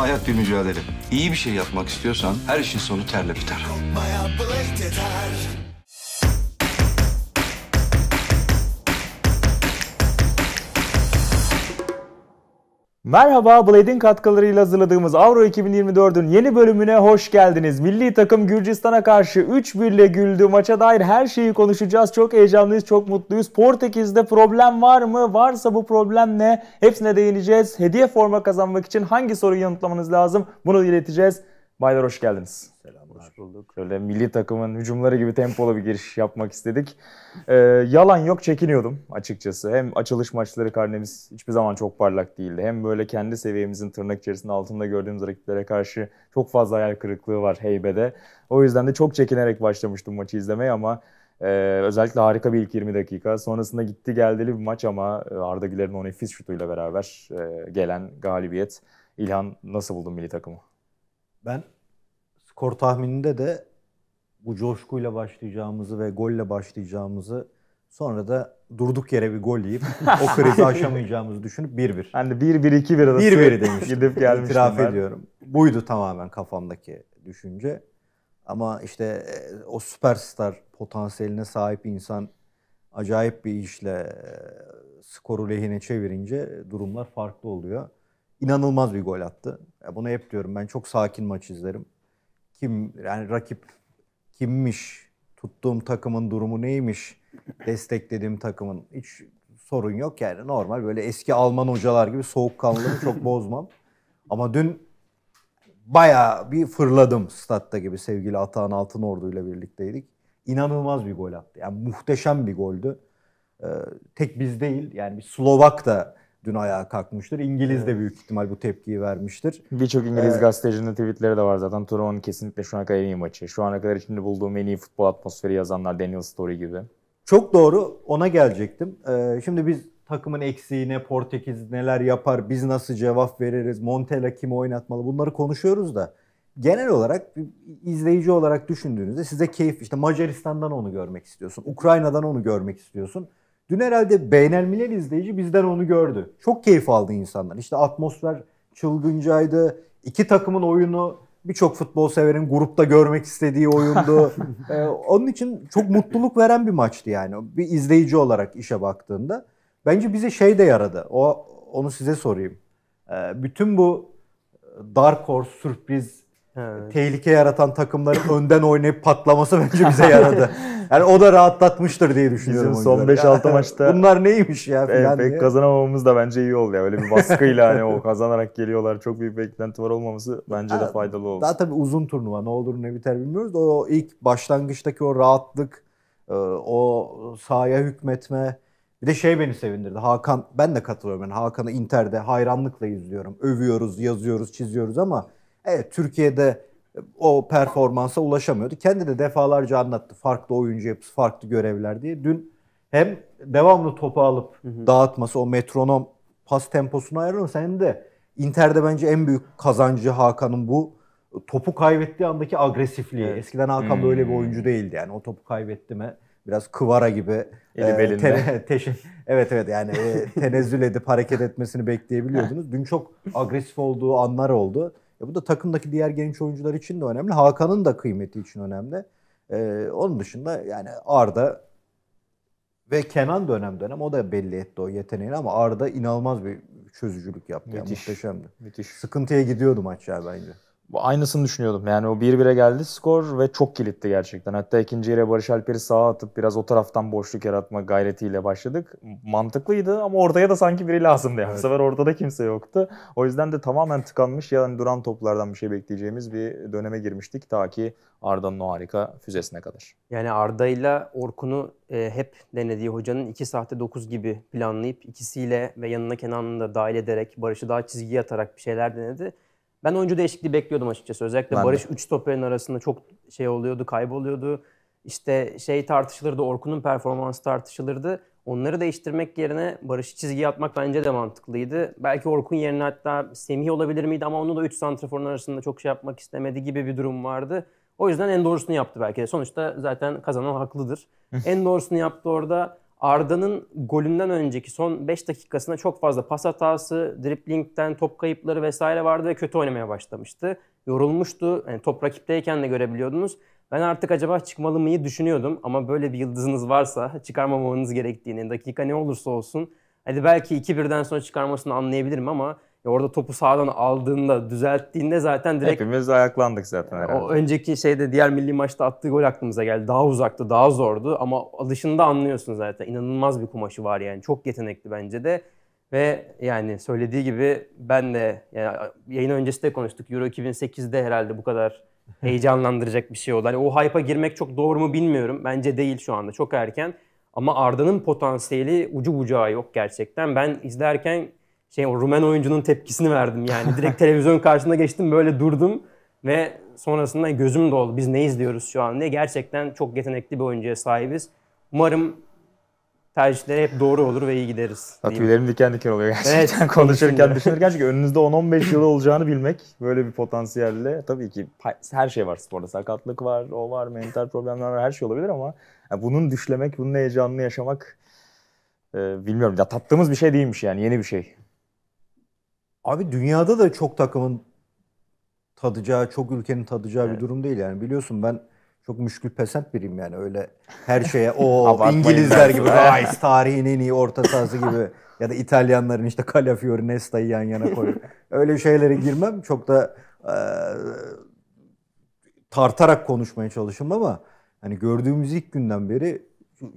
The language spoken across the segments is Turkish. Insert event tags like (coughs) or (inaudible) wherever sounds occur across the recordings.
Hayat bir mücadele. İyi bir şey yapmak istiyorsan her işin sonu terle biter. Merhaba, Blade'in katkılarıyla hazırladığımız Avro 2024'ün yeni bölümüne hoş geldiniz. Milli takım Gürcistan'a karşı 3-1 ile güldü. Maça dair her şeyi konuşacağız. Çok heyecanlıyız, çok mutluyuz. Portekiz'de problem var mı? Varsa bu problem ne? Hepsine değineceğiz. Hediye forma kazanmak için hangi soruyu yanıtlamanız lazım? Bunu ileteceğiz. Baylar hoş geldiniz. Selam. Hoş bulduk. Şöyle milli takımın hücumları gibi tempolu bir giriş yapmak istedik. Ee, yalan yok çekiniyordum açıkçası. Hem açılış maçları karnemiz hiçbir zaman çok parlak değildi. Hem böyle kendi seviyemizin tırnak içerisinde altında gördüğümüz rakiplere karşı çok fazla hayal kırıklığı var heybede. O yüzden de çok çekinerek başlamıştım maçı izlemeye ama ee, özellikle harika bir ilk 20 dakika. Sonrasında gitti geldeli bir maç ama e, Arda Güler'in o nefis şutuyla beraber e, gelen galibiyet. İlhan nasıl buldun milli takımı? Ben skor tahmininde de bu coşkuyla başlayacağımızı ve golle başlayacağımızı sonra da durduk yere bir gol yiyip o (laughs) krizi aşamayacağımızı düşünüp 1-1. Hani 1-1-2-1 arası 1-1 demiş. Gidip gelmiştim İtiraf ben. ediyorum. Buydu tamamen kafamdaki düşünce. Ama işte e, o süperstar potansiyeline sahip insan acayip bir işle e, skoru lehine çevirince durumlar farklı oluyor. İnanılmaz bir gol attı. Bunu hep diyorum ben çok sakin maç izlerim kim yani rakip kimmiş, tuttuğum takımın durumu neymiş, desteklediğim takımın hiç sorun yok yani normal böyle eski Alman hocalar gibi soğukkanlılığımı çok (laughs) bozmam. Ama dün baya bir fırladım statta gibi sevgili Atahan Altınordu ile birlikteydik. İnanılmaz bir gol attı. Yani muhteşem bir goldü. Ee, tek biz değil yani bir Slovak da dün ayağa kalkmıştır. İngiliz de büyük ihtimal bu tepkiyi vermiştir. Birçok İngiliz ee, gazetecinin tweetleri de var zaten. Turan kesinlikle şu ana kadar en iyi maçı. Şu ana kadar içinde bulduğum en iyi futbol atmosferi yazanlar Daniel Story gibi. Çok doğru. Ona gelecektim. Ee, şimdi biz takımın eksiğine, Portekiz neler yapar, biz nasıl cevap veririz, Montella kimi oynatmalı bunları konuşuyoruz da genel olarak izleyici olarak düşündüğünüzde size keyif işte Macaristan'dan onu görmek istiyorsun, Ukrayna'dan onu görmek istiyorsun. Dün herhalde beğenilmeler izleyici bizden onu gördü. Çok keyif aldı insanlar. İşte atmosfer çılgıncaydı. İki takımın oyunu birçok futbol severin grupta görmek istediği oyundu. (laughs) ee, onun için çok mutluluk veren bir maçtı yani. Bir izleyici olarak işe baktığında. Bence bize şey de yaradı. O onu size sorayım. Ee, bütün bu dark horse sürpriz Evet. Tehlike yaratan takımların (laughs) önden oynayıp patlaması bence bize yaradı. (laughs) Yani o da rahatlatmıştır diye düşünüyorum. Bizim son 5-6 (laughs) maçta. Bunlar neymiş ya falan e, pek kazanamamamız da bence iyi oldu ya. Öyle bir baskıyla hani o kazanarak geliyorlar. Çok büyük beklenti var olmaması bence de faydalı oldu. Daha tabii uzun turnuva. Ne olur ne biter bilmiyoruz. O ilk başlangıçtaki o rahatlık, e, o sahaya hükmetme. Bir de şey beni sevindirdi. Hakan, ben de katılıyorum. Yani Hakan'ı Inter'de hayranlıkla izliyorum. Övüyoruz, yazıyoruz, çiziyoruz ama Evet Türkiye'de e, o performansa ulaşamıyordu. Kendi de defalarca anlattı farklı oyuncu yapısı, farklı görevler diye. Dün hem devamlı topu alıp hı hı. dağıtması o metronom pas temposunu ayarlaması hem de Inter'de bence en büyük kazancı Hakan'ın bu topu kaybettiği andaki agresifliği. Evet. Eskiden Hakan hmm. böyle bir oyuncu değildi yani. O topu kaybetti mi biraz kıvara gibi Eli e, belinde. (laughs) evet evet yani e, tenezzül edip hareket etmesini bekleyebiliyordunuz. (laughs) Dün çok agresif olduğu anlar oldu ya e, bu da takımdaki diğer genç oyuncular için de önemli. Hakan'ın da kıymeti için önemli. E, onun dışında yani Arda ve Kenan da önemli dönem o da belli etti o yeteneğini ama Arda inanılmaz bir çözücülük yaptı. Müthiş. Yani muhteşemdi. Müthiş. Sıkıntıya gidiyordu maç ya bence aynısını düşünüyordum. Yani o 1-1'e geldi skor ve çok kilitti gerçekten. Hatta ikinci yere Barış Alper'i sağa atıp biraz o taraftan boşluk yaratma gayretiyle başladık. Mantıklıydı ama ortaya da sanki biri lazımdı. Yani. Evet. Bu sefer ortada kimse yoktu. O yüzden de tamamen tıkanmış yani duran toplardan bir şey bekleyeceğimiz bir döneme girmiştik. Ta ki Arda'nın o harika füzesine kadar. Yani Arda ile Orkun'u e, hep denediği hocanın 2 saatte 9 gibi planlayıp ikisiyle ve yanına Kenan'ı da dahil ederek Barış'ı daha çizgiye atarak bir şeyler denedi. Ben oyuncu değişikliği bekliyordum açıkçası. Özellikle ben Barış 3 stoperin arasında çok şey oluyordu, kayboluyordu. İşte şey tartışılırdı, Orkun'un performansı tartışılırdı. Onları değiştirmek yerine Barış'ı çizgiye atmak bence de mantıklıydı. Belki Orkun yerine hatta Semih olabilir miydi ama onu da 3 santraforun arasında çok şey yapmak istemedi gibi bir durum vardı. O yüzden en doğrusunu yaptı belki de. Sonuçta zaten kazanan haklıdır. (laughs) en doğrusunu yaptı orada. Arda'nın golünden önceki son 5 dakikasında çok fazla pas hatası, driplingden top kayıpları vesaire vardı ve kötü oynamaya başlamıştı. Yorulmuştu. Yani top rakipteyken de görebiliyordunuz. Ben artık acaba çıkmalı mıyı düşünüyordum ama böyle bir yıldızınız varsa çıkarmamanız gerektiğini, dakika ne olursa olsun. Hadi belki 2-1'den sonra çıkarmasını anlayabilirim ama orada topu sağdan aldığında, düzelttiğinde zaten direkt... Hepimiz ayaklandık zaten herhalde. O önceki şeyde diğer milli maçta attığı gol aklımıza geldi. Daha uzaktı, daha zordu ama alışında anlıyorsun zaten. İnanılmaz bir kumaşı var yani. Çok yetenekli bence de. Ve yani söylediği gibi ben de yani yayın öncesi de konuştuk. Euro 2008'de herhalde bu kadar (laughs) heyecanlandıracak bir şey oldu. Hani o hype'a girmek çok doğru mu bilmiyorum. Bence değil şu anda. Çok erken. Ama Arda'nın potansiyeli ucu bucağı yok gerçekten. Ben izlerken şey o Rumen oyuncunun tepkisini verdim yani. (laughs) Direkt televizyon karşısında geçtim böyle durdum ve sonrasında gözüm doldu. Biz ne izliyoruz şu an ne Gerçekten çok yetenekli bir oyuncuya sahibiz. Umarım tercihleri hep doğru olur ve iyi gideriz. Tüylerim diken diken oluyor gerçekten evet, konuşurken düşünürken çünkü önünüzde 10-15 yıl olacağını bilmek böyle bir potansiyelle tabii ki her şey var sporda sakatlık var o var mental problemler var her şey olabilir ama yani bunun düşlemek bunun heyecanını yaşamak e, bilmiyorum ya tattığımız bir şey değilmiş yani yeni bir şey. Abi dünyada da çok takımın tadacağı, çok ülkenin tadacağı evet. bir durum değil yani. Biliyorsun ben çok müşkül pesent biriyim yani öyle her şeye (laughs) o İngilizler gibi Rice (laughs) tarihin en iyi orta sahası gibi ya da İtalyanların işte Calafiori, Nesta'yı yan yana koyuyor. Öyle şeylere girmem çok da e, tartarak konuşmaya çalışım ama hani gördüğümüz ilk günden beri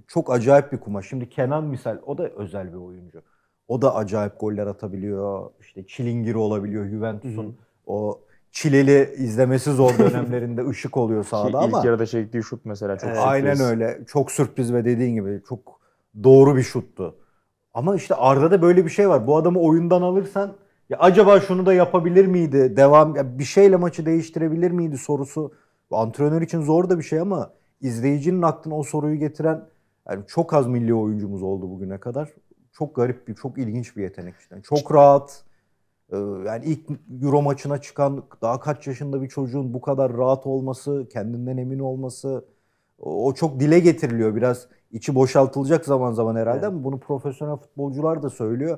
çok acayip bir kumaş. Şimdi Kenan misal o da özel bir oyuncu. O da acayip goller atabiliyor. İşte çilingiri olabiliyor Juventus'un. O çileli izlemesi zor dönemlerinde (laughs) ışık oluyor sahada Ki ama. İlk yarıda çektiği şey, şut mesela çok e, sürpriz. Aynen öyle. Çok sürpriz ve dediğin gibi çok doğru bir şuttu. Ama işte Arda'da böyle bir şey var. Bu adamı oyundan alırsan ya acaba şunu da yapabilir miydi? Devam ya bir şeyle maçı değiştirebilir miydi sorusu. Antrenör için zor da bir şey ama izleyicinin aklına o soruyu getiren yani çok az milli oyuncumuz oldu bugüne kadar çok garip bir, çok ilginç bir yetenek işte. Çok rahat. Ee, yani ilk Euro maçına çıkan daha kaç yaşında bir çocuğun bu kadar rahat olması, kendinden emin olması o çok dile getiriliyor biraz. içi boşaltılacak zaman zaman herhalde evet. ama bunu profesyonel futbolcular da söylüyor.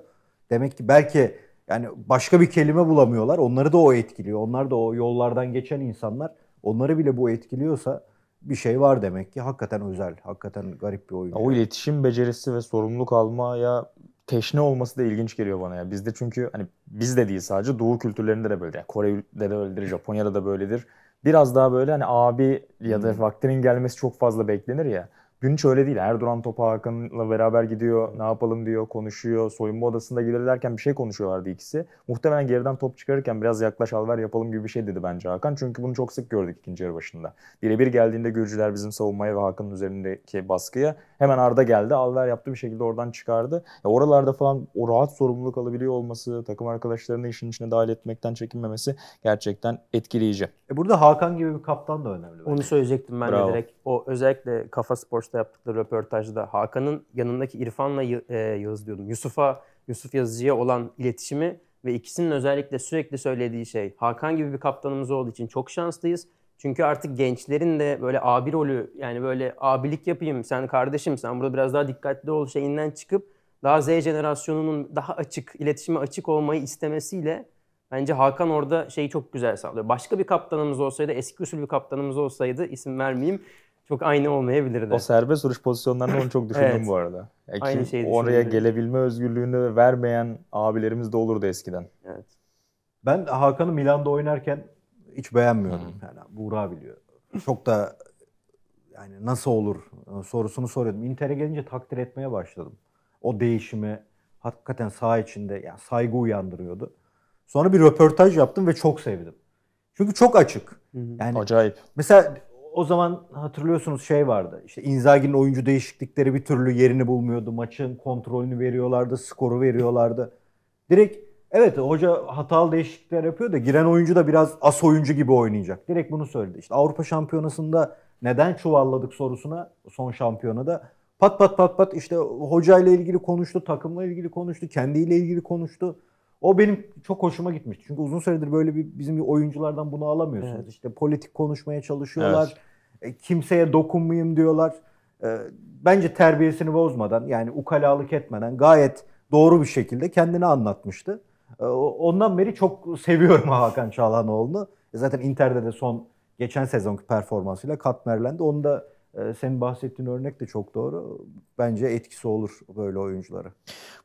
Demek ki belki yani başka bir kelime bulamıyorlar. Onları da o etkiliyor. Onlar da o yollardan geçen insanlar. Onları bile bu etkiliyorsa bir şey var demek ki. Hakikaten özel, hakikaten garip bir oyun. O iletişim becerisi ve sorumluluk almaya teşne olması da ilginç geliyor bana ya. Bizde çünkü hani biz de değil sadece Doğu kültürlerinde de böyle. Yani Kore'de de öyledir, Japonya'da da böyledir. Biraz daha böyle hani abi ya da hmm. vaktinin gelmesi çok fazla beklenir ya. Gün hiç öyle değil. Erdoğan Topa Hakan'la beraber gidiyor. Ne yapalım diyor. Konuşuyor. Soyunma odasında gelirlerken bir şey konuşuyorlardı ikisi. Muhtemelen geriden top çıkarırken biraz yaklaş al ver yapalım gibi bir şey dedi bence Hakan. Çünkü bunu çok sık gördük ikinci yarı başında. Birebir geldiğinde Gürcüler bizim savunmaya ve Hakan'ın üzerindeki baskıya hemen Arda geldi. Al ver yaptı bir şekilde oradan çıkardı. Ya oralarda falan o rahat sorumluluk alabiliyor olması, takım arkadaşlarını işin içine dahil etmekten çekinmemesi gerçekten etkileyici. E burada Hakan gibi bir kaptan da önemli. Bence. Onu söyleyecektim ben de direkt. O özellikle Kafa Spor Forge'da yaptıkları röportajda Hakan'ın yanındaki İrfan'la e, Yağız diyordum. Yusuf'a, Yusuf Yazıcı'ya olan iletişimi ve ikisinin özellikle sürekli söylediği şey Hakan gibi bir kaptanımız olduğu için çok şanslıyız. Çünkü artık gençlerin de böyle abi rolü yani böyle abilik yapayım sen kardeşim sen burada biraz daha dikkatli ol şeyinden çıkıp daha Z jenerasyonunun daha açık, iletişime açık olmayı istemesiyle bence Hakan orada şeyi çok güzel sağlıyor. Başka bir kaptanımız olsaydı, eski usul bir kaptanımız olsaydı isim vermeyeyim çok aynı olmayabilirdi. O serbest vuruş pozisyonlarını onu çok düşündüm evet. bu arada. Yani aynı şeyi Oraya gelebilme özgürlüğünü vermeyen abilerimiz de olurdu eskiden. Evet. Ben Hakan'ı Milan'da oynarken hiç beğenmiyordum. Hmm. Yani Buğra biliyor. Çok da yani nasıl olur e, sorusunu soruyordum. Inter'e gelince takdir etmeye başladım. O değişimi hakikaten sağ içinde yani saygı uyandırıyordu. Sonra bir röportaj yaptım ve çok sevdim. Çünkü çok açık. Yani Acayip. Mesela o zaman hatırlıyorsunuz şey vardı. İşte Inzaghi'nin oyuncu değişiklikleri bir türlü yerini bulmuyordu. Maçın kontrolünü veriyorlardı, skoru veriyorlardı. Direkt evet hoca hatalı değişiklikler yapıyor da giren oyuncu da biraz as oyuncu gibi oynayacak. Direkt bunu söyledi. İşte Avrupa Şampiyonası'nda neden çuvalladık sorusuna son şampiyonada pat pat pat pat işte hocayla ilgili konuştu, takımla ilgili konuştu, kendiyle ilgili konuştu. O benim çok hoşuma gitmişti. Çünkü uzun süredir böyle bir bizim oyunculardan bunu alamıyorsunuz. Evet. İşte politik konuşmaya çalışıyorlar. Evet. E, kimseye dokunmayayım diyorlar. E, bence terbiyesini bozmadan yani ukalalık etmeden gayet doğru bir şekilde kendini anlatmıştı. E, ondan beri çok seviyorum (laughs) Hakan Çalhanoğlu'nu. Zaten Inter'de de son geçen sezonki performansıyla katmerlendi. Onu da ee, senin bahsettiğin örnek de çok doğru. Bence etkisi olur böyle oyunculara.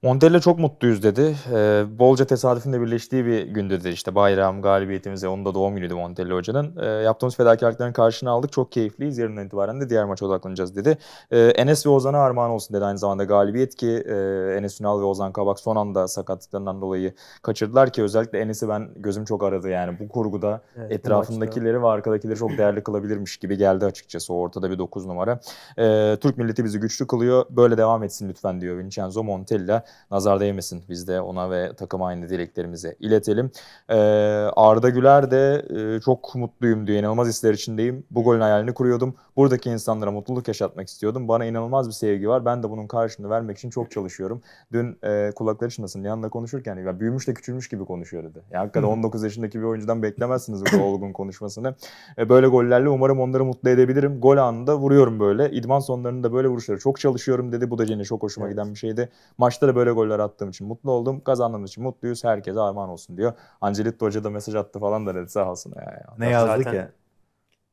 Montella çok mutluyuz dedi. Ee, bolca tesadüfün de birleştiği bir gündü dedi. İşte bayram, galibiyetimize, onun da doğum günüydü Montella Hoca'nın. Ee, yaptığımız fedakarlıkların karşını aldık. Çok keyifliyiz. Yarından itibaren de diğer maça odaklanacağız dedi. Ee, Enes ve Ozan'a armağan olsun dedi aynı zamanda galibiyet ki e, Enes Ünal ve Ozan Kabak son anda sakatlıklarından dolayı kaçırdılar ki özellikle Enes'i ben gözüm çok aradı yani bu kurguda evet, etrafındakileri ve arkadakileri çok değerli kılabilirmiş gibi geldi açıkçası. O ortada bir 9 9 numara. E, Türk milleti bizi güçlü kılıyor. Böyle devam etsin lütfen diyor Vincenzo Montella. Nazar değmesin. Biz de ona ve takıma aynı dileklerimizi iletelim. E, Arda Güler de e, çok mutluyum diyor. İnanılmaz hisler içindeyim. Bu golün hayalini kuruyordum. Buradaki insanlara mutluluk yaşatmak istiyordum. Bana inanılmaz bir sevgi var. Ben de bunun karşılığını vermek için çok çalışıyorum. Dün e, kulakları çınlasın yanında konuşurken ya büyümüş de küçülmüş gibi konuşuyor dedi. Ya hakikaten 19 yaşındaki bir oyuncudan beklemezsiniz bu olgun konuşmasını. E, böyle gollerle umarım onları mutlu edebilirim. Gol anında vuruyorum böyle. İdman sonlarında böyle vuruşları çok çalışıyorum dedi. Bu da yine çok hoşuma evet. giden bir şeydi. Maçta da böyle goller attığım için mutlu oldum. Kazandığım için mutluyuz. Herkese armağan olsun diyor. Ancelotti Hoca da mesaj attı falan da dedi sağ olsun. Ya, ya. Ne yazdı ki?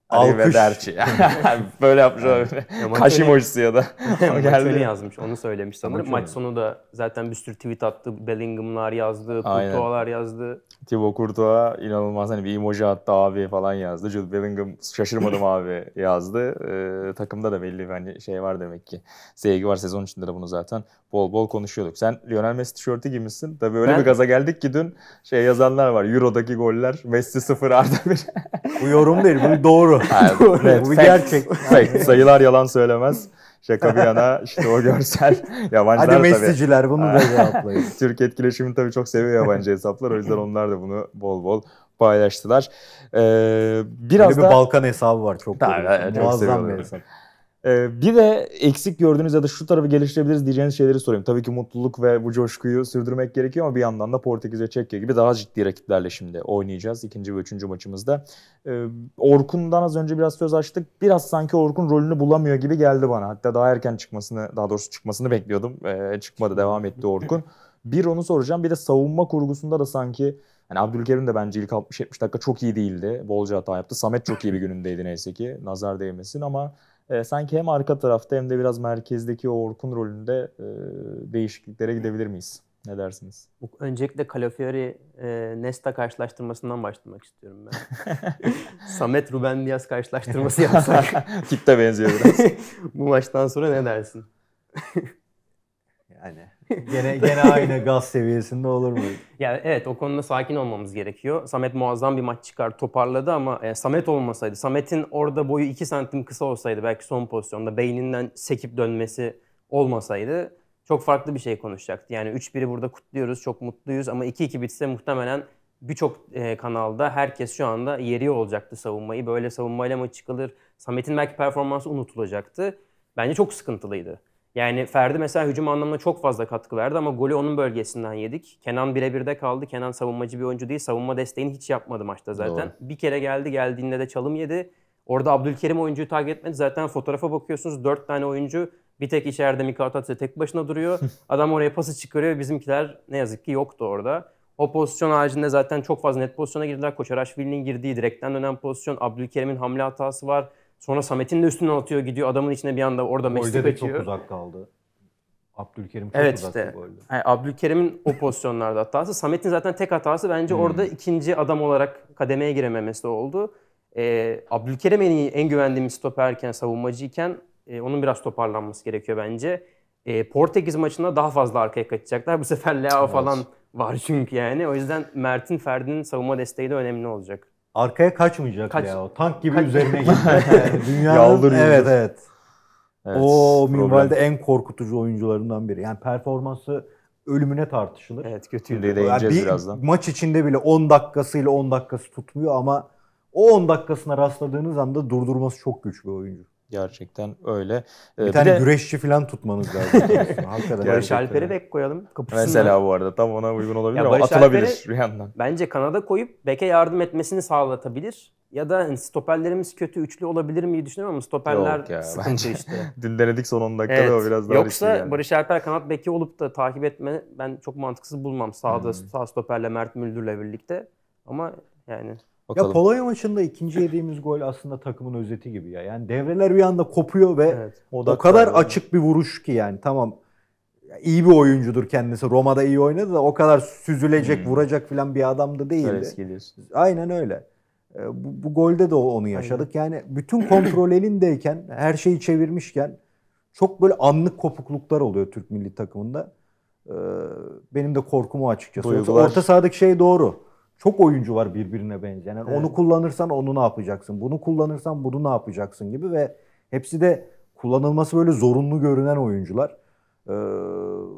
Arrivederci. Hani (laughs) böyle yapmış olabilir. Kaş emojisi ya da. (laughs) Maçoni yazmış, onu söylemiş sanırım. Maç sonu da zaten bir sürü tweet attı. Bellingham'lar yazdı, Courtois'lar yazdı. Thibaut Courtois inanılmaz hani bir emoji attı abi falan yazdı. Jude Bellingham şaşırmadım (laughs) abi yazdı. Ee, takımda da belli bir hani şey var demek ki. Sevgi var sezon içinde de bunu zaten bol bol konuşuyorduk. Sen Lionel Messi tişörtü giymişsin. Tabii öyle ben... bir gaza geldik ki dün şey yazanlar var. Euro'daki goller Messi 0 artı bir. Bu yorum değil, bu doğru. (laughs) Doğru. Evet, bu bir gerçek. Fake. Sayılar yalan söylemez. Şaka bir yana işte o görsel yabancılar Hadi mesajcılar bunu da cevaplayın. (laughs) Türk etkileşimini tabii çok seviyor yabancı hesaplar. O yüzden onlar da bunu bol bol paylaştılar. Ee, biraz Öyle da... bir Balkan hesabı var çok. Tabii, evet, çok Muazzam bir hesap. Ee, bir de eksik gördüğünüz ya da şu tarafı geliştirebiliriz diyeceğiniz şeyleri sorayım. Tabii ki mutluluk ve bu coşkuyu sürdürmek gerekiyor ama bir yandan da Portekiz ve Çekya gibi daha ciddi rakiplerle şimdi oynayacağız ikinci ve üçüncü maçımızda. Ee, Orkun'dan az önce biraz söz açtık. Biraz sanki Orkun rolünü bulamıyor gibi geldi bana. Hatta daha erken çıkmasını, daha doğrusu çıkmasını bekliyordum. Ee, çıkmadı, devam etti Orkun. Bir onu soracağım. Bir de savunma kurgusunda da sanki yani Abdülkerim de bence ilk 60-70 dakika çok iyi değildi. Bolca hata yaptı. Samet çok iyi bir günündeydi neyse ki. Nazar değmesin ama e, sanki hem arka tarafta hem de biraz merkezdeki o Orkun rolünde e, değişikliklere gidebilir miyiz? Ne dersiniz? Öncelikle Calafiori e, Nesta karşılaştırmasından başlamak istiyorum ben. (laughs) Samet Ruben Diaz karşılaştırması yapsak. (laughs) Tip benziyor biraz. (laughs) Bu maçtan sonra ne dersin? yani gene (laughs) gene aynı gaz seviyesinde olur mu? Yani evet o konuda sakin olmamız gerekiyor. Samet muazzam bir maç çıkar toparladı ama e, Samet olmasaydı, Samet'in orada boyu 2 santim kısa olsaydı belki son pozisyonda beyninden sekip dönmesi olmasaydı çok farklı bir şey konuşacaktı. Yani 3-1'i burada kutluyoruz, çok mutluyuz ama 2-2 bitse muhtemelen birçok e, kanalda herkes şu anda yeri olacaktı savunmayı. Böyle savunmayla mı çıkılır. Samet'in belki performansı unutulacaktı. Bence çok sıkıntılıydı. Yani Ferdi mesela hücum anlamında çok fazla katkı verdi ama golü onun bölgesinden yedik. Kenan birebirde kaldı. Kenan savunmacı bir oyuncu değil. Savunma desteğini hiç yapmadı maçta zaten. Doğru. Bir kere geldi geldiğinde de çalım yedi. Orada Abdülkerim oyuncuyu takip etmedi. Zaten fotoğrafa bakıyorsunuz dört tane oyuncu bir tek içeride Mika Tatya tek başına duruyor. (laughs) Adam oraya pası çıkarıyor. Bizimkiler ne yazık ki yoktu orada. O pozisyon haricinde zaten çok fazla net pozisyona girdiler. Koçaraşvili'nin girdiği direkten dönen pozisyon. Abdülkerim'in hamle hatası var. Sonra Samet'in de üstüne atıyor gidiyor. Adamın içine bir anda orada Messi kaçıyor. çok uzak kaldı. Abdülkerim çok evet, uzak işte. Yani Abdülkerim'in o pozisyonlarda hatası. Samet'in zaten tek hatası bence hmm. orada ikinci adam olarak kademeye girememesi oldu. Ee, Abdülkerim en, en güvendiğimiz stoperken, savunmacıyken e, onun biraz toparlanması gerekiyor bence. E, Portekiz maçında daha fazla arkaya kaçacaklar. Bu sefer Leao evet. falan var çünkü yani. O yüzden Mert'in, Ferdi'nin savunma desteği de önemli olacak arkaya kaçmayacak Kaç- ya. O tank gibi Kaç- üzerine (laughs) gitti. Dünyanın Yaldırıyoruz. evet evet. Evet, o minvalde en korkutucu oyuncularından biri. Yani performansı ölümüne tartışılır. Evet kötü Yani Değineceğiz bir birazdan. maç içinde bile 10 dakikasıyla 10 dakikası tutmuyor ama o 10 dakikasına rastladığınız anda durdurması çok güç bir oyuncu. Gerçekten öyle. Ee, bir ee, tane de... güreşçi falan tutmanız lazım. (laughs) Barış Alper'i bek koyalım kapısında. Mesela bu arada tam ona uygun olabilir ama atılabilir bir yandan. Bence kanada koyup beke yardım etmesini sağlatabilir. Ya da hani stoperlerimiz kötü üçlü olabilir mi düşünüyorum ama stoperler Yok ya, sıkıntı bence. işte. Dün (laughs) denedik son 10 dakikada evet. o biraz daha Yoksa yani. Barış Alper kanat beki olup da takip etme ben çok mantıksız bulmam. Sağda hmm. sağ stoperle Mert Müldür'le birlikte. Ama yani Bakalım. Ya Polonya maçında ikinci yediğimiz gol aslında takımın özeti gibi ya. Yani devreler bir anda kopuyor ve evet, o kadar yani. açık bir vuruş ki yani tamam iyi bir oyuncudur kendisi. Roma'da iyi oynadı da o kadar süzülecek, hmm. vuracak filan bir adam da değildi. Aynen öyle. E, bu, bu golde de onu yaşadık. Aynen. Yani bütün kontrol elindeyken, her şeyi çevirmişken çok böyle anlık kopukluklar oluyor Türk milli takımında. E, benim de korkumu açıkçası. Duygular. Orta sahadaki şey doğru çok oyuncu var birbirine benzeyen. Yani evet. Onu kullanırsan onu ne yapacaksın? Bunu kullanırsan bunu ne yapacaksın gibi ve hepsi de kullanılması böyle zorunlu görünen oyuncular. Ee,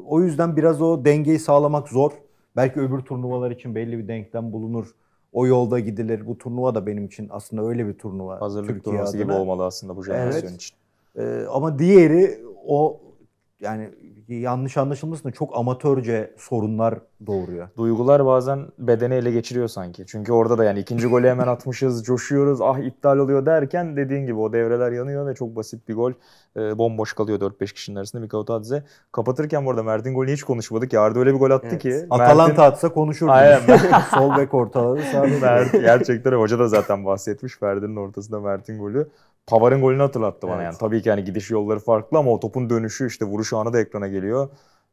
o yüzden biraz o dengeyi sağlamak zor. Belki öbür turnuvalar için belli bir denklem bulunur. O yolda gidilir. Bu turnuva da benim için aslında öyle bir turnuva. Hazırlık Türkiye turnuvası adına. gibi olmalı aslında bu jenerasyon evet. için. Ee, ama diğeri o yani yanlış anlaşılmasın çok amatörce sorunlar doğuruyor. Duygular bazen bedene ele geçiriyor sanki. Çünkü orada da yani ikinci golü hemen atmışız, (laughs) coşuyoruz, ah iptal oluyor derken dediğin gibi o devreler yanıyor ve çok basit bir gol e, bomboş kalıyor 4-5 kişinin arasında Mika Otadze. Kapatırken bu arada Mert'in golünü hiç konuşmadık. Yardı öyle bir gol attı evet. ki. Atalanta Mert'in... atsa konuşurduk. Aynen. (laughs) Sol bek ortaladı. Mert gerçekten hoca da zaten bahsetmiş Ferdi'nin ortasında Mert'in golü. Pavar'ın golünü hatırlattı bana evet. yani. Tabii ki hani gidiş yolları farklı ama o topun dönüşü işte vuruş anı da ekrana geliyor.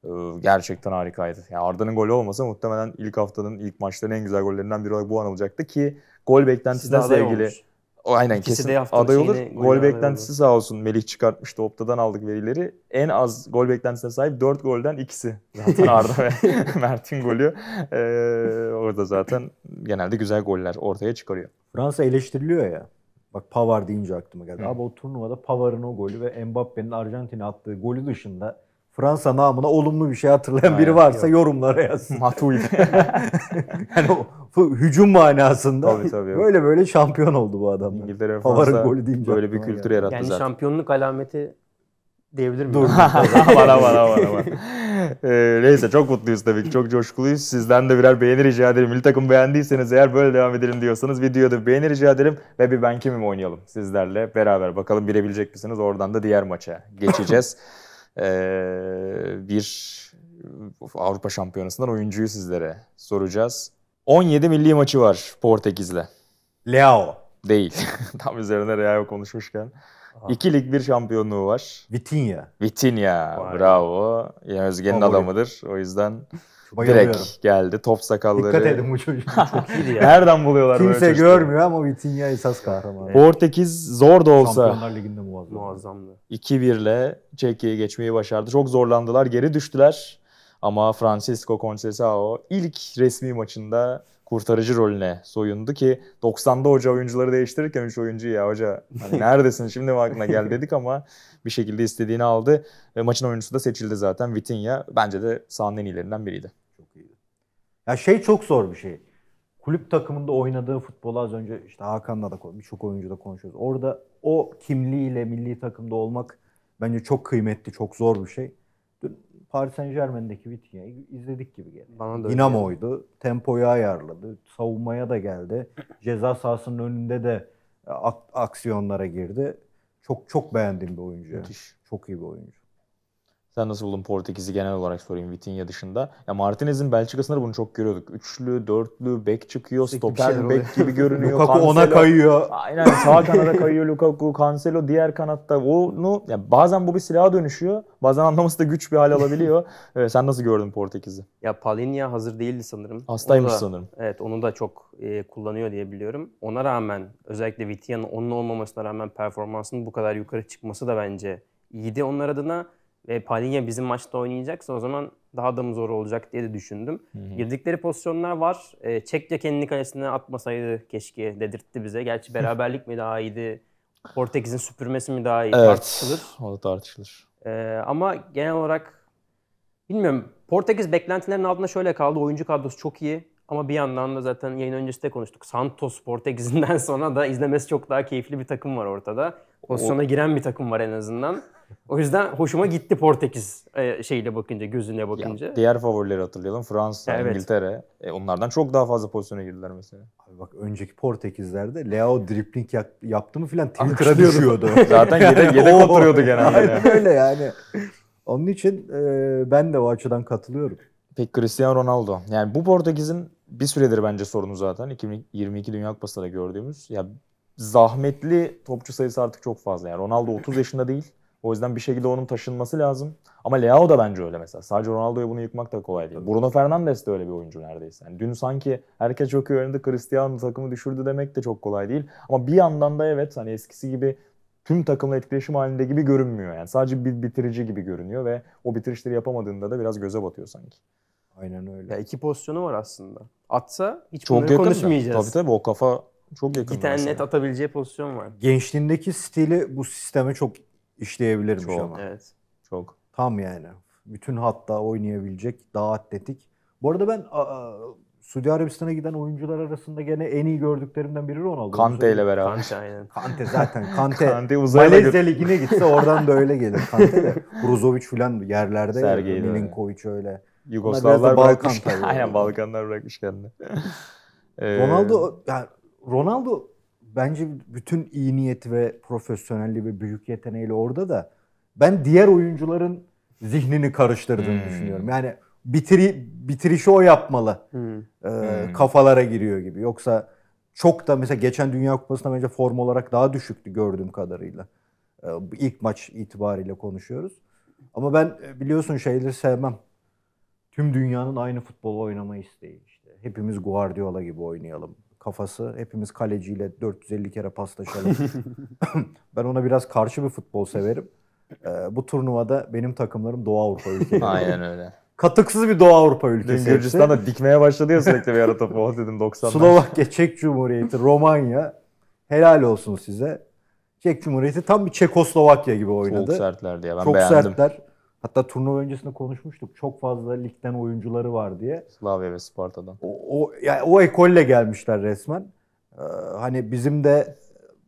Ee, gerçekten harikaydı. Yani Arda'nın golü olmasa muhtemelen ilk haftanın ilk maçların en güzel gollerinden biri olarak bu anılacaktı ki gol beklentisinden sevgili olmuş. O aynen İkisi kesin aday olur. Gol beklentisi olur. sağ olsun Melih çıkartmıştı. Opta'dan aldık verileri. En az gol beklentisine sahip 4 golden ikisi. Zaten (laughs) Arda ve (laughs) Mert'in golü. Ee, orada zaten genelde güzel goller ortaya çıkarıyor. Fransa eleştiriliyor ya. Bak Pavar deyince aklıma geldi. Hı. Abi o turnuvada Pavar'ın o golü ve Mbappe'nin Arjantin'e attığı golü dışında Fransa namına olumlu bir şey hatırlayan biri varsa yorumlara (laughs) yazsın. Matuidi. (laughs) yani o hücum manasında tabii, tabii, böyle böyle şampiyon oldu bu adam. İngiltere Fransa golü deyince böyle bir kültür yarattı yani. zaten. Yani şampiyonluk alameti diyebilir miyim? Dur. bana bana bana. bana. Ee, neyse çok mutluyuz tabii ki. Çok coşkuluyuz. Sizden de birer beğeni rica ederim. Milli takım beğendiyseniz eğer böyle devam edelim diyorsanız videoya da beğeni rica ederim. Ve bir ben kimim oynayalım sizlerle beraber. Bakalım birebilecek misiniz? Oradan da diğer maça geçeceğiz. (laughs) ee, bir Avrupa Şampiyonası'ndan oyuncuyu sizlere soracağız. 17 milli maçı var Portekiz'le. Leo. Değil. (laughs) Tam üzerine Leao konuşmuşken. İki lig bir şampiyonluğu var. Vitinha. Vitinha. Bravo. Yani Özge'nin adamıdır. O yüzden direkt geldi. Top sakalları. Dikkat edin bu çocuk. (laughs) Çok iyi ya. Nereden buluyorlar Kimse böyle çocukları? görmüyor ama Vitinha esas kahraman. Portekiz zor da olsa. Şampiyonlar Ligi'nde muazzam. Muazzamdı. 2-1'le Çekya'yı geçmeyi başardı. Çok zorlandılar. Geri düştüler. Ama Francisco Conceição ilk resmi maçında kurtarıcı rolüne soyundu ki 90'da hoca oyuncuları değiştirirken 3 oyuncu ya hoca hani (laughs) neredesin şimdi mi aklına gel dedik ama bir şekilde istediğini aldı. Ve maçın oyuncusu da seçildi zaten Vitinha. Bence de sahanın en iyilerinden biriydi. Çok iyiydi. Ya şey çok zor bir şey. Kulüp takımında oynadığı futbolu az önce işte Hakan'la da birçok oyuncu da konuşuyoruz. Orada o kimliğiyle milli takımda olmak bence çok kıymetli, çok zor bir şey. Paris Saint Germain'deki Vitinha'yı izledik gibi geldi. Bana da Dinamo'ydu. Yani. Tempoyu ayarladı. Savunmaya da geldi. Ceza sahasının önünde de e, aksiyonlara girdi. Çok çok beğendiğim bir oyuncu. Müthiş. Çok iyi bir oyuncu. Sen nasıl buldun Portekiz'i genel olarak sorayım Vitinha dışında? Ya Martinez'in Belçika sınırı bunu çok görüyorduk. Üçlü, dörtlü, bek çıkıyor, Sürekli stoper bek gibi görünüyor. Lukaku Cancelo, ona kayıyor. Aynen sağ kanada kayıyor Lukaku, Cancelo diğer kanatta. Onu ya bazen bu bir silaha dönüşüyor. Bazen anlaması da güç bir hal alabiliyor. (laughs) evet, sen nasıl gördün Portekiz'i? Ya Palinha hazır değildi sanırım. Hastaymış da, sanırım. Evet onu da çok e, kullanıyor diye biliyorum. Ona rağmen özellikle Vitinha'nın onun olmamasına rağmen performansının bu kadar yukarı çıkması da bence iyiydi onlar adına ve Palhinha bizim maçta oynayacaksa o zaman daha da mı zor olacak diye de düşündüm. Hı hı. Girdikleri pozisyonlar var. E, Çekya kendini kalesine atmasaydı keşke dedirtti bize. Gerçi beraberlik mi daha iyiydi? Portekiz'in süpürmesi mi daha iyi evet, tartışılır. O da tartışılır. E, ama genel olarak bilmiyorum. Portekiz beklentilerin altında şöyle kaldı. Oyuncu kadrosu çok iyi. Ama bir yandan da zaten yayın öncesi de konuştuk. Santos Portekiz'inden (laughs) sonra da izlemesi çok daha keyifli bir takım var ortada. Pozisyona o... giren bir takım var en azından. O yüzden hoşuma gitti Portekiz e, şeyle bakınca, gözüne bakınca. Ya, diğer favorileri hatırlayalım. Fransa, evet. İngiltere. E, onlardan çok daha fazla pozisyona girdiler mesela. Abi bak önceki Portekizler'de Leo dripling yap, yaptı mı filan Twitter'a düşüyordu. (laughs) Zaten yedek, yedek oturuyordu genelde. Aynen yani. öyle yani. Onun için e, ben de o açıdan katılıyorum. Peki Cristiano Ronaldo. Yani bu Portekiz'in bir süredir bence sorunu zaten. 2022 Dünya Kupası'nda gördüğümüz. Ya zahmetli topçu sayısı artık çok fazla. Yani Ronaldo 30 yaşında değil. O yüzden bir şekilde onun taşınması lazım. Ama Leao da bence öyle mesela. Sadece Ronaldo'ya bunu yıkmak da kolay değil. Bruno Fernandes de öyle bir oyuncu neredeyse. Yani dün sanki herkes çok iyi oynadı. Cristiano takımı düşürdü demek de çok kolay değil. Ama bir yandan da evet hani eskisi gibi tüm takımla etkileşim halinde gibi görünmüyor. Yani sadece bir bitirici gibi görünüyor ve o bitirişleri yapamadığında da biraz göze batıyor sanki. Aynen öyle. Ya iki pozisyonu var aslında. Atsa hiç çok bunları konuşmayacağız. Tabii tabii o kafa çok yakın. Bir tane mesela. net atabileceği pozisyon var. Gençliğindeki stili bu sisteme çok işleyebilirmiş çok, ama. Evet. Çok. Tam yani. Bütün hatta oynayabilecek, daha atletik. Bu arada ben a, a, Suudi Arabistan'a giden oyuncular arasında gene en iyi gördüklerimden biri Ronaldo. Kante ile beraber. Kante aynen. Kante zaten. Kante, (laughs) Kante Malezya Ligi'ne gitse oradan da öyle gelir. Kante de. (laughs) Brozovic falan yerlerde. Sergey yani. Milinkovic öyle. Yugoslavlar bırakmış. aynen Balkanlar bırakmış kendini. Ronaldo, ee, yani Ronaldo bence bütün iyi niyeti ve profesyonelliği ve büyük yeteneğiyle orada da ben diğer oyuncuların zihnini karıştırdığını hmm. düşünüyorum. Yani bitiri bitirişi o yapmalı. Hmm. E, Kafalara giriyor gibi. Yoksa çok da mesela geçen Dünya Kupası'nda bence form olarak daha düşüktü gördüğüm kadarıyla. E, ilk maç itibariyle konuşuyoruz. Ama ben e, biliyorsun şeyleri sevmem. Tüm dünyanın aynı futbolu oynama isteği işte. Hepimiz Guardiola gibi oynayalım kafası. Hepimiz kaleciyle 450 kere paslaşalım. (laughs) (laughs) ben ona biraz karşı bir futbol severim. Ee, bu turnuvada benim takımlarım Doğu Avrupa ülkeleri. Aynen öyle. Katıksız bir Doğu Avrupa ülkesi. Dün Gürcistan'da dikmeye başladı ya sürekli bir ara topu. Oh dedim 90'lar. Slovakya, Çek Cumhuriyeti, Romanya. Helal olsun size. Çek Cumhuriyeti tam bir Çekoslovakya gibi oynadı. Çok sertlerdi ya ben Çok beğendim. Çok sertler. Hatta turnuva öncesinde konuşmuştuk. Çok fazla ligden oyuncuları var diye. Slavia ve Sparta'dan. O, o, yani o ekolle gelmişler resmen. Ee, hani bizim de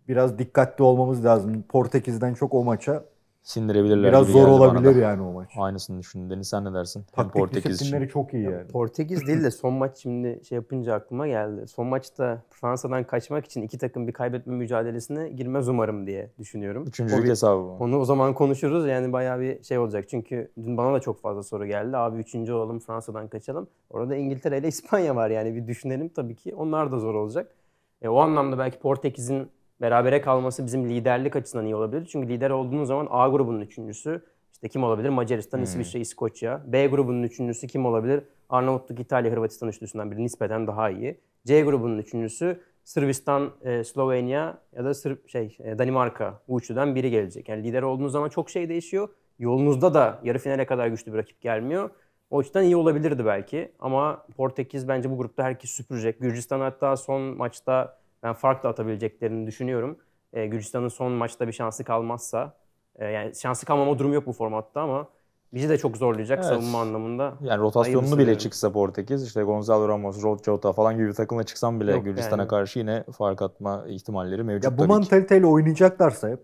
biraz dikkatli olmamız lazım. Portekiz'den çok o maça sindirebilirler. Biraz zor olabilir yani o maç. Aynısını düşündüm. Deniz sen ne dersin? Taktik Portekiz için. çok iyi yani. Portekiz değil de son maç şimdi şey yapınca aklıma geldi. Son maçta Fransa'dan kaçmak için iki takım bir kaybetme mücadelesine girmez umarım diye düşünüyorum. Üçüncülük bir, hesabı bu. Onu o zaman konuşuruz. Yani bayağı bir şey olacak. Çünkü dün bana da çok fazla soru geldi. Abi üçüncü olalım Fransa'dan kaçalım. Orada İngiltere ile İspanya var yani bir düşünelim tabii ki. Onlar da zor olacak. E, o anlamda belki Portekiz'in berabere kalması bizim liderlik açısından iyi olabilir. Çünkü lider olduğunuz zaman A grubunun üçüncüsü işte kim olabilir? Macaristan, hmm. İsviçre, İskoçya. B grubunun üçüncüsü kim olabilir? Arnavutluk, İtalya, Hırvatistan üçlüsünden biri nispeten daha iyi. C grubunun üçüncüsü Sırbistan, e, Slovenya ya da Sırp şey e, Danimarka bu üçlüden biri gelecek. Yani lider olduğunuz zaman çok şey değişiyor. Yolunuzda da yarı finale kadar güçlü bir rakip gelmiyor. O yüzden iyi olabilirdi belki ama Portekiz bence bu grupta herkes süpürecek. Gürcistan hatta son maçta ben fark da atabileceklerini düşünüyorum. E, Gürcistan'ın son maçta bir şansı kalmazsa e, yani şansı kalmama durum yok bu formatta ama bizi de çok zorlayacak evet. savunma anlamında. Yani rotasyonunu bile yani. çıksa Portekiz işte Gonzalo Ramos, Rod falan gibi bir takımla çıksan bile Gürcistan'a yani. karşı yine fark atma ihtimalleri mevcut ya bu tabii mantaliteyle ki. oynayacaklarsa hep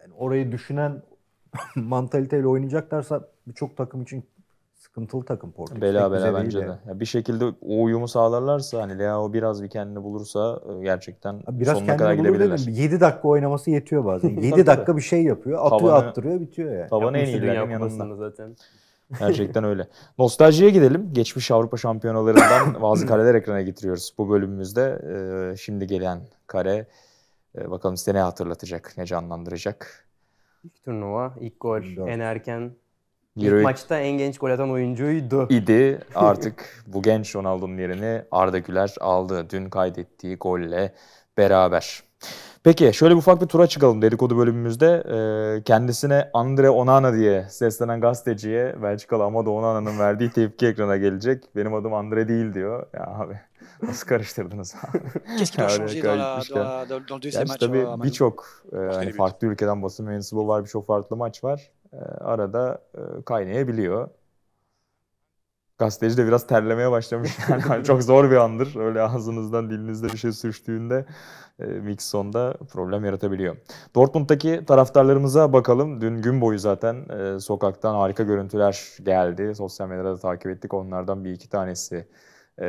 yani orayı düşünen (laughs) mantaliteyle oynayacaklarsa birçok takım için sıkıntılı takım Portekiz. Bela bela bence de. Ya bir şekilde o uyumu sağlarlarsa hani Leao biraz bir kendini bulursa e, gerçekten biraz sonuna kadar gidebilirler. Dedim. 7 dakika oynaması yetiyor bazen. 7 (laughs) dakika bir şey yapıyor, atıyor, tavanı, attırıyor, bitiyor ya. Yani. Tavanı en iyilerin yanında. zaten. Gerçekten öyle. (laughs) Nostaljiye gidelim. Geçmiş Avrupa şampiyonalarından (coughs) bazı kareler ekrana getiriyoruz bu bölümümüzde. E, şimdi gelen kare e, bakalım size ne hatırlatacak, ne canlandıracak. İlk turnuva, ilk gol, en erken Leroy... İlk maçta en genç gol atan oyuncuydu. İdi. (laughs) Artık bu genç Ronaldo'nun yerini Arda Güler aldı. Dün kaydettiği golle beraber. Peki şöyle bir ufak bir tura çıkalım dedikodu bölümümüzde. Ee, kendisine Andre Onana diye seslenen gazeteciye Belçikalı Amado Onana'nın verdiği tepki ekrana gelecek. Benim adım Andre değil diyor. Ya abi nasıl karıştırdınız? (laughs) Qu'est-ce qu'il a Tabii euh, birçok e, hani farklı ülkeden basın mensubu var, birçok farklı maç var. Ee, arada e, kaynayabiliyor. Gazeteci de biraz terlemeye başlamış. (laughs) Yani hani çok zor bir andır. Öyle ağzınızdan dilinizde bir şey sürçtüğünde e, Mixon'da problem yaratabiliyor. Dortmund'daki taraftarlarımıza bakalım. Dün gün boyu zaten e, sokaktan harika görüntüler geldi. Sosyal medyada da takip ettik. Onlardan bir iki tanesi e,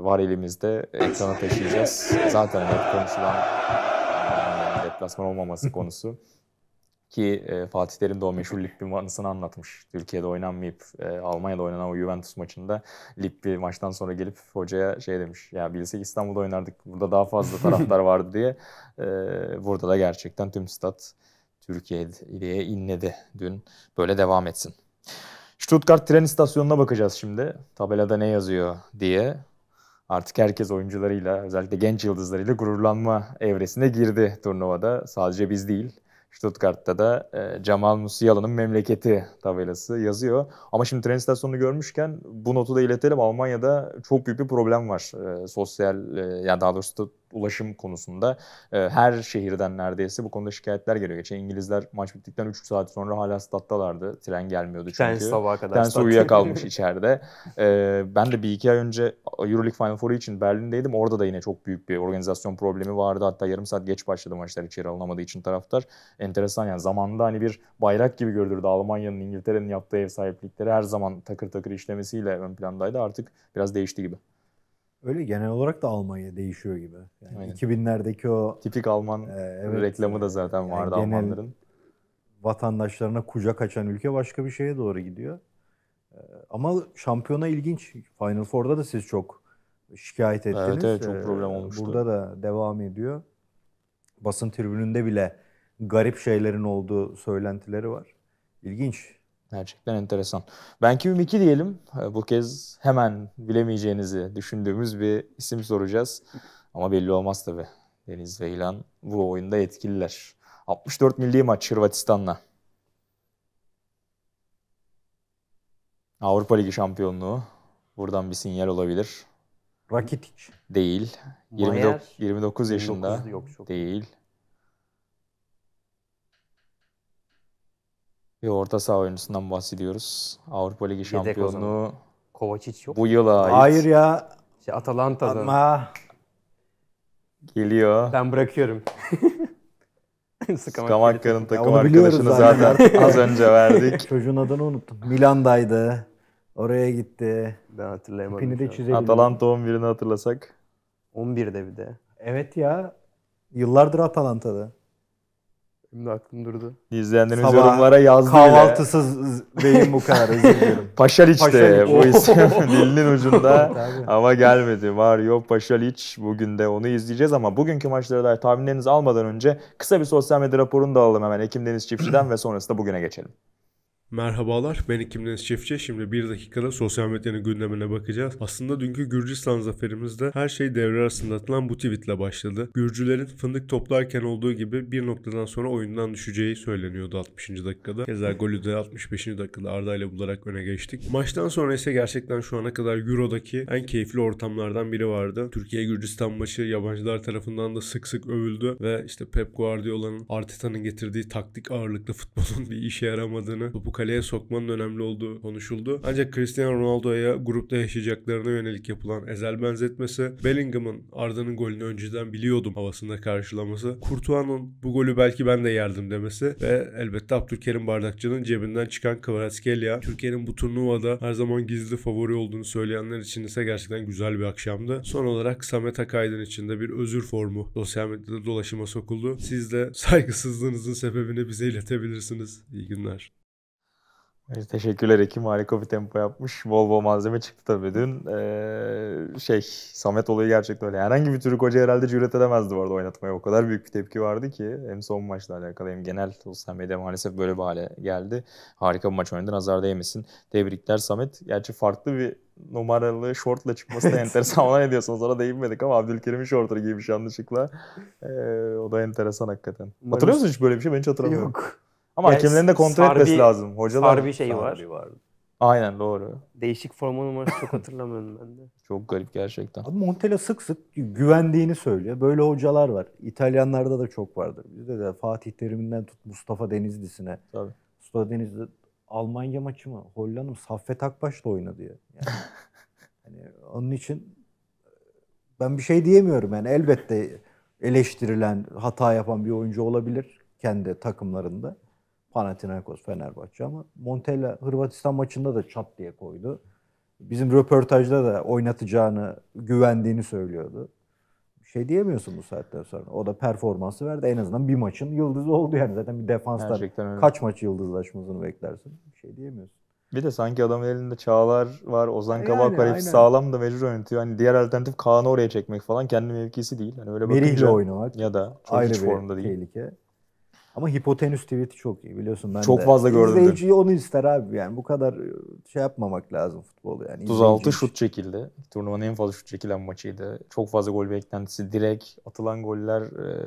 var elimizde. Ekrana taşıyacağız. Zaten konuşulan e, deplasman olmaması konusu. Ki e, Fatih Terim de o meşhur Lippi anısını anlatmış. Türkiye'de oynanmayıp e, Almanya'da oynanan o Juventus maçında Lippi maçtan sonra gelip hocaya şey demiş. Ya bilsek İstanbul'da oynardık burada daha fazla taraftar (laughs) vardı diye. E, burada da gerçekten tüm stat Türkiye'ye inledi dün. Böyle devam etsin. Stuttgart tren istasyonuna bakacağız şimdi. Tabelada ne yazıyor diye. Artık herkes oyuncularıyla özellikle genç yıldızlarıyla gururlanma evresine girdi turnuvada. Sadece biz değil. Stuttgart'ta da e, Cemal Musiala'nın memleketi tabelası yazıyor. Ama şimdi tren istasyonunu görmüşken bu notu da iletelim. Almanya'da çok büyük bir problem var. E, sosyal e, yani daha doğrusu ulaşım konusunda e, her şehirden neredeyse bu konuda şikayetler geliyor. Geçen İngilizler maç bittikten 3 saat sonra hala stattalardı. Tren gelmiyordu çünkü. Tren sabaha kadar. Tren uyuyakalmış (laughs) içeride. E, ben de bir iki ay önce Euroleague Final Four için Berlin'deydim. Orada da yine çok büyük bir organizasyon problemi vardı. Hatta yarım saat geç başladı maçlar içeri alınamadığı için taraftar. Enteresan yani zamanda hani bir bayrak gibi görülürdü. Almanya'nın, İngiltere'nin yaptığı ev sahiplikleri her zaman takır takır işlemesiyle ön plandaydı. Artık biraz değişti gibi. Öyle genel olarak da Almanya değişiyor gibi. Yani Aynen. 2000'lerdeki o tipik Alman e, evet, reklamı da zaten vardı yani Almanların. Vatandaşlarına kucak açan ülke başka bir şeye doğru gidiyor. E, ama şampiyona ilginç. Final Four'da da siz çok şikayet ettiniz. Evet, evet çok e, problem olmuştu. Burada da devam ediyor. Basın tribününde bile garip şeylerin olduğu söylentileri var. İlginç. Gerçekten enteresan. Ben kimim iki diyelim. Ee, bu kez hemen bilemeyeceğinizi düşündüğümüz bir isim soracağız. Ama belli olmaz tabii. Deniz ve İlhan bu oyunda etkililer. 64 milli maç Hırvatistan'la. Avrupa Ligi şampiyonluğu. Buradan bir sinyal olabilir. Rakitic. Değil. 29, 29 yaşında. Yok, çok değil. bir orta saha oyuncusundan bahsediyoruz. Avrupa Ligi şampiyonluğu Kovacic yok. Bu yıla ait. Hayır ya. İşte Atalanta'dan. Ama. Geliyor. Ben bırakıyorum. Skamakka'nın (laughs) takım arkadaşını zaten, (laughs) az önce verdik. (laughs) Çocuğun adını unuttum. Milan'daydı. Oraya gitti. Ben hatırlayamadım. Pini Atalanta 11'ini hatırlasak. 11'de bir de. Evet ya. Yıllardır Atalanta'da. Benim aklım durdu. İzleyenlerimiz Sabah yorumlara yazdı kahvaltısız bile. beyin bu kadar özür dilerim. (laughs) Paşaliç de bu isim (laughs) dilinin ucunda ama gelmedi. Var yok Paşaliç bugün de onu izleyeceğiz ama bugünkü maçlara dair tahminlerinizi almadan önce kısa bir sosyal medya raporunu da alalım hemen Ekim Deniz Çiftçi'den ve sonrasında bugüne geçelim. Merhabalar ben İkim Deniz Çiftçi. Şimdi bir dakikada sosyal medyanın gündemine bakacağız. Aslında dünkü Gürcistan zaferimizde her şey devre arasında atılan bu tweetle başladı. Gürcülerin fındık toplarken olduğu gibi bir noktadan sonra oyundan düşeceği söyleniyordu 60. dakikada. Keza golü de 65. dakikada Arda ile bularak öne geçtik. Maçtan sonra ise gerçekten şu ana kadar Euro'daki en keyifli ortamlardan biri vardı. Türkiye-Gürcistan maçı yabancılar tarafından da sık sık övüldü ve işte Pep Guardiola'nın Arteta'nın getirdiği taktik ağırlıklı futbolun (laughs) bir işe yaramadığını, topu kaleye sokmanın önemli olduğu konuşuldu. Ancak Cristiano Ronaldo'ya grupta yaşayacaklarına yönelik yapılan ezel benzetmesi, Bellingham'ın Arda'nın golünü önceden biliyordum havasında karşılaması, Courtois'un bu golü belki ben de yerdim demesi ve elbette Abdülkerim Bardakçı'nın cebinden çıkan Kvaratskhelia, Türkiye'nin bu turnuvada her zaman gizli favori olduğunu söyleyenler için ise gerçekten güzel bir akşamdı. Son olarak Samet Akaydın için de bir özür formu sosyal medyada dolaşıma sokuldu. Siz de saygısızlığınızın sebebini bize iletebilirsiniz. İyi günler teşekkürler Ekim. Harika bir tempo yapmış. Bol bol malzeme çıktı tabii dün. Ee, şey, Samet olayı gerçekten öyle. Herhangi bir Türk hoca herhalde cüret edemezdi bu arada oynatmaya. O kadar büyük bir tepki vardı ki. Hem son maçla alakalı hem genel sosyal medya maalesef böyle bir hale geldi. Harika bir maç oynadı. Nazar değmesin. Tebrikler Samet. Gerçi farklı bir numaralı şortla çıkması da (laughs) enteresan. Ona ne diyorsunuz? Ona değinmedik ama Abdülkerim'in şortları giymiş yanlışlıkla. Ee, o da enteresan hakikaten. Umarım... Hatırlıyor musun hiç böyle bir şey? Ben hiç hatırlamıyorum. Yok. Ama hakemlerin de kontrol sarbi, etmesi lazım. Hocalar sarbi şeyi var. vardı. Aynen doğru. Değişik forma numarası çok hatırlamıyorum ben de. (laughs) Çok garip gerçekten. Abi Montella sık sık güvendiğini söylüyor. Böyle hocalar var. İtalyanlarda da çok vardır. Bizde de Fatih Terim'den tut Mustafa Denizli'sine. Tabii. Mustafa Denizli Almanya maçı mı? Hollanda mı Saffet Akbaş'la oynadı ya. Yani, yani (laughs) onun için ben bir şey diyemiyorum yani elbette eleştirilen, hata yapan bir oyuncu olabilir kendi takımlarında. Panathinaikos Fenerbahçe ama Montella Hırvatistan maçında da çat diye koydu. Bizim röportajda da oynatacağını, güvendiğini söylüyordu. Şey diyemiyorsun bu saatten sonra. O da performansı verdi. En azından bir maçın yıldızı oldu yani. Zaten bir defanstan kaç maç yıldızlaşmasını beklersin? Bir şey diyemiyorsun. Bir de sanki adamın elinde Çağlar var, Ozan e, yani, Kabak var. Hepsi sağlam da mecbur yönetiyor. Hani diğer alternatif Kaan'ı oraya çekmek falan kendi mevkisi değil. Yani öyle Merih'le oynamak. Ya da çok ayrı hiç formda değil. tehlike. Ama hipotenüs tweet'i çok iyi biliyorsun ben çok de. fazla gördüm. İzleyici onu ister abi yani bu kadar e, şey yapmamak lazım futbolu yani. 36 şut çekildi. Turnuvanın en fazla şut çekilen maçıydı. Çok fazla gol beklentisi, direkt atılan goller, e,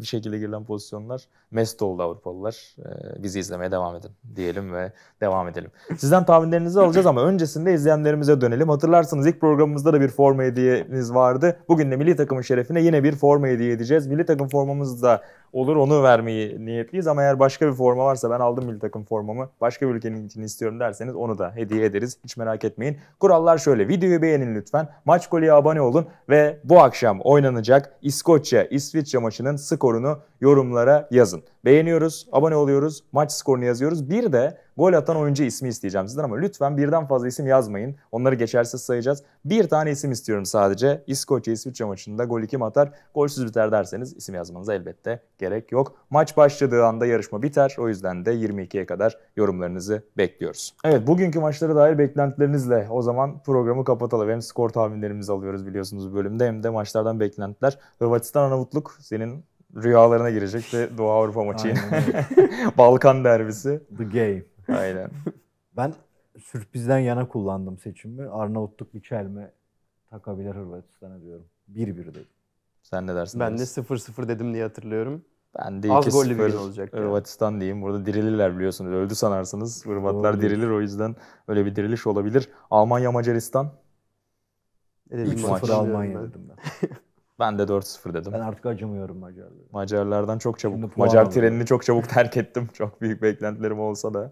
bir şekilde girilen pozisyonlar. Mest oldu Avrupalılar. E, bizi izlemeye devam edin diyelim ve devam edelim. Sizden tahminlerinizi alacağız ama öncesinde izleyenlerimize dönelim. Hatırlarsanız ilk programımızda da bir forma hediyemiz vardı. Bugün de milli takımın şerefine yine bir forma hediye edeceğiz. Milli takım formamız da olur onu vermeyi niyetliyiz ama eğer başka bir forma varsa ben aldım milli takım formamı başka bir ülkenin için istiyorum derseniz onu da hediye ederiz. Hiç merak etmeyin. Kurallar şöyle. Videoyu beğenin lütfen. Maç golüye abone olun ve bu akşam oynanacak İskoçya İsviçre maçının skorunu yorumlara yazın. Beğeniyoruz, abone oluyoruz, maç skorunu yazıyoruz. Bir de Gol atan oyuncu ismi isteyeceğim sizden ama lütfen birden fazla isim yazmayın. Onları geçersiz sayacağız. Bir tane isim istiyorum sadece. İskoçya İsviçre maçında gol kim atar? Golsüz biter derseniz isim yazmanıza elbette gerek yok. Maç başladığı anda yarışma biter. O yüzden de 22'ye kadar yorumlarınızı bekliyoruz. Evet bugünkü maçlara dair beklentilerinizle o zaman programı kapatalım. Hem skor tahminlerimizi alıyoruz biliyorsunuz bölümde hem de maçlardan beklentiler. Hırvatistan Arnavutluk senin rüyalarına girecek ve Doğu Avrupa maçı. (laughs) Balkan derbisi. The game. Aynen. (laughs) ben sürprizden yana kullandım seçimi. Arnavutluk bir çelme takabilir Hırvatistan'a diyorum. 1-1 dedim. Sen ne dersin? Ben de 0-0 dedim diye hatırlıyorum. Ben de 2-0 olacak Hırvatistan diyeyim. Burada dirilirler biliyorsunuz. Öldü sanarsınız. Hırvatlar Doğru. dirilir o yüzden. Öyle bir diriliş olabilir. Almanya-Macaristan. 3-0 Almanya e, dedim ben. (laughs) ben de 4-0 dedim. Ben artık acımıyorum Macarlara. Macarlardan çok çabuk, Macar trenini çok çabuk terk ettim. Çok büyük beklentilerim olsa da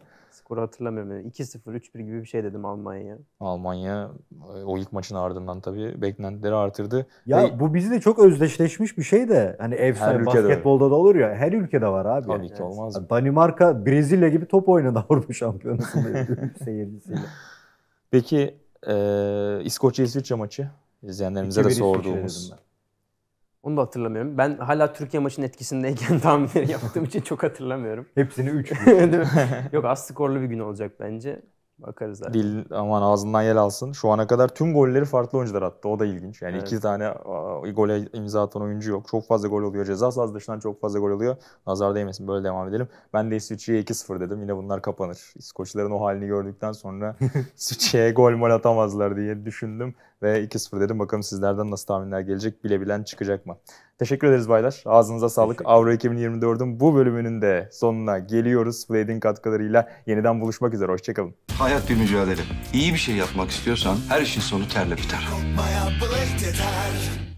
skoru hatırlamıyorum. Yani 2-0, 3-1 gibi bir şey dedim Almanya'ya. Almanya e, o ilk maçın ardından tabii beklentileri artırdı. Ya Ve... bu bizde çok özdeşleşmiş bir şey de. Hani efsane basketbolda öyle. da olur ya. Her ülkede var abi. Tabii yani. ki olmaz. Yani Danimarka, Brezilya gibi top oynadı (laughs) Avrupa Şampiyonası'nda (laughs) seyircisiyle. Peki e, İskoçya-İsviçre maçı izleyenlerimize de sorduğumuz. Onu da hatırlamıyorum. Ben hala Türkiye maçının etkisindeyken (laughs) tahminleri yaptığım için çok hatırlamıyorum. Hepsini 3. (laughs) Yok az skorlu bir gün olacak bence. Bakarız zaten. Dil aman ağzından yel alsın. Şu ana kadar tüm golleri farklı oyuncular attı. O da ilginç. Yani evet. iki tane a, gole imza atan oyuncu yok. Çok fazla gol oluyor. Ceza sahası dışından çok fazla gol oluyor. Nazar değmesin. Böyle devam edelim. Ben de İsviçre'ye 2-0 dedim. Yine bunlar kapanır. İskoçların o halini gördükten sonra (laughs) İsviçre'ye gol mol atamazlar diye düşündüm. Ve 2-0 dedim. Bakalım sizlerden nasıl tahminler gelecek. Bilebilen çıkacak mı? Teşekkür ederiz baylar. Ağzınıza sağlık. Avro 2024'ün bu bölümünün de sonuna geliyoruz. Blade'in katkılarıyla yeniden buluşmak üzere. Hoşçakalın. Hayat bir mücadele. İyi bir şey yapmak istiyorsan her işin sonu terle biter.